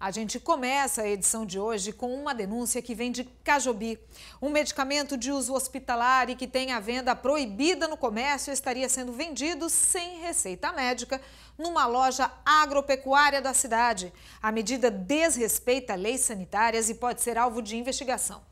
A gente começa a edição de hoje com uma denúncia que vem de Cajobi. Um medicamento de uso hospitalar e que tem a venda proibida no comércio estaria sendo vendido sem receita médica numa loja agropecuária da cidade. A medida desrespeita leis sanitárias e pode ser alvo de investigação.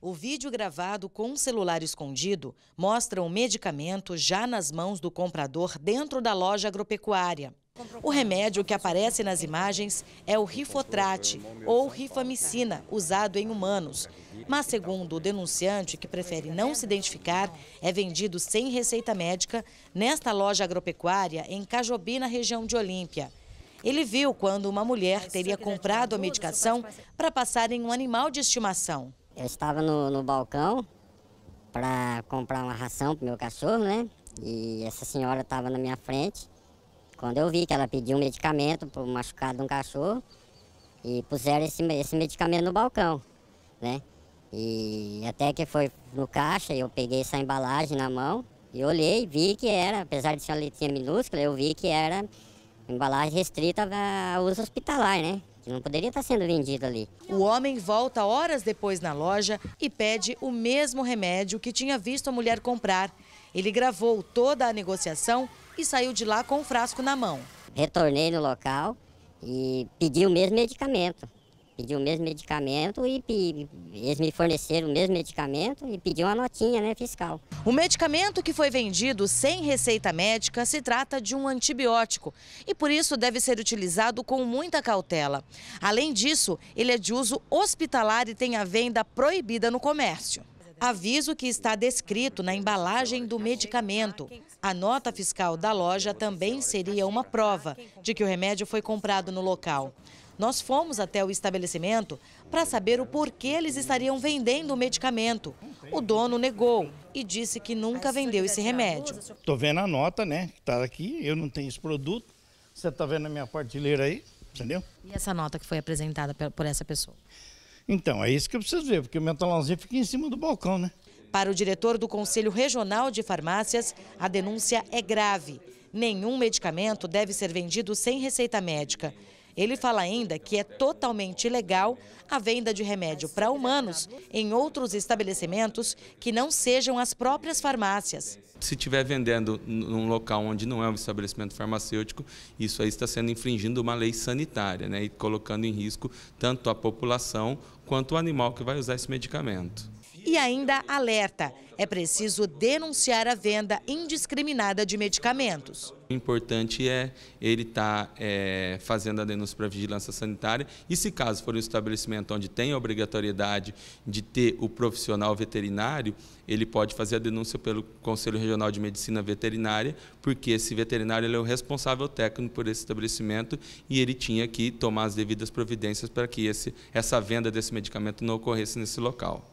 O vídeo gravado com um celular escondido mostra o um medicamento já nas mãos do comprador dentro da loja agropecuária. O remédio que aparece nas imagens é o rifotrate ou rifamicina, usado em humanos. Mas, segundo o denunciante, que prefere não se identificar, é vendido sem receita médica nesta loja agropecuária em Cajobi, na região de Olímpia. Ele viu quando uma mulher teria comprado a medicação para passar em um animal de estimação. Eu estava no, no balcão para comprar uma ração para o meu cachorro, né? E essa senhora estava na minha frente quando eu vi que ela pediu um medicamento para o machucado de um cachorro e puseram esse, esse medicamento no balcão, né? E até que foi no caixa, eu peguei essa embalagem na mão e olhei, vi que era, apesar de ser uma letrinha minúscula, eu vi que era embalagem restrita a uso hospitalar, né? que não poderia estar sendo vendido ali. O homem volta horas depois na loja e pede o mesmo remédio que tinha visto a mulher comprar. Ele gravou toda a negociação e saiu de lá com o frasco na mão. Retornei no local e pedi o mesmo medicamento. Pedi o mesmo medicamento e pe... eles me forneceram o mesmo medicamento e pedi uma notinha né, fiscal. O medicamento que foi vendido sem receita médica se trata de um antibiótico e por isso deve ser utilizado com muita cautela. Além disso, ele é de uso hospitalar e tem a venda proibida no comércio aviso que está descrito na embalagem do medicamento. A nota fiscal da loja também seria uma prova de que o remédio foi comprado no local. Nós fomos até o estabelecimento para saber o porquê eles estariam vendendo o medicamento. O dono negou e disse que nunca vendeu esse remédio. Estou vendo a nota, né? Está aqui, eu não tenho esse produto. Você está vendo a minha partilheira aí, entendeu? E essa nota que foi apresentada por essa pessoa? Então, é isso que eu preciso ver, porque o metalãozinho fica em cima do balcão, né? Para o diretor do Conselho Regional de Farmácias, a denúncia é grave. Nenhum medicamento deve ser vendido sem receita médica. Ele fala ainda que é totalmente ilegal a venda de remédio para humanos em outros estabelecimentos que não sejam as próprias farmácias. Se estiver vendendo num local onde não é um estabelecimento farmacêutico, isso aí está sendo infringindo uma lei sanitária né, e colocando em risco tanto a população quanto o animal que vai usar esse medicamento e ainda alerta: é preciso denunciar a venda indiscriminada de medicamentos. O importante é ele estar tá, é, fazendo a denúncia para a vigilância sanitária e, se caso for um estabelecimento onde tem a obrigatoriedade de ter o profissional veterinário, ele pode fazer a denúncia pelo Conselho Regional de Medicina Veterinária, porque esse veterinário é o responsável técnico por esse estabelecimento e ele tinha que tomar as devidas providências para que esse, essa venda desse medicamento não ocorresse nesse local.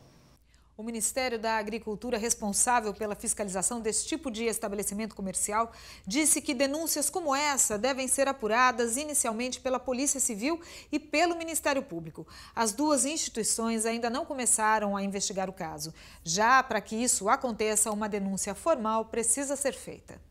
O Ministério da Agricultura, responsável pela fiscalização desse tipo de estabelecimento comercial, disse que denúncias como essa devem ser apuradas inicialmente pela Polícia Civil e pelo Ministério Público. As duas instituições ainda não começaram a investigar o caso. Já para que isso aconteça, uma denúncia formal precisa ser feita.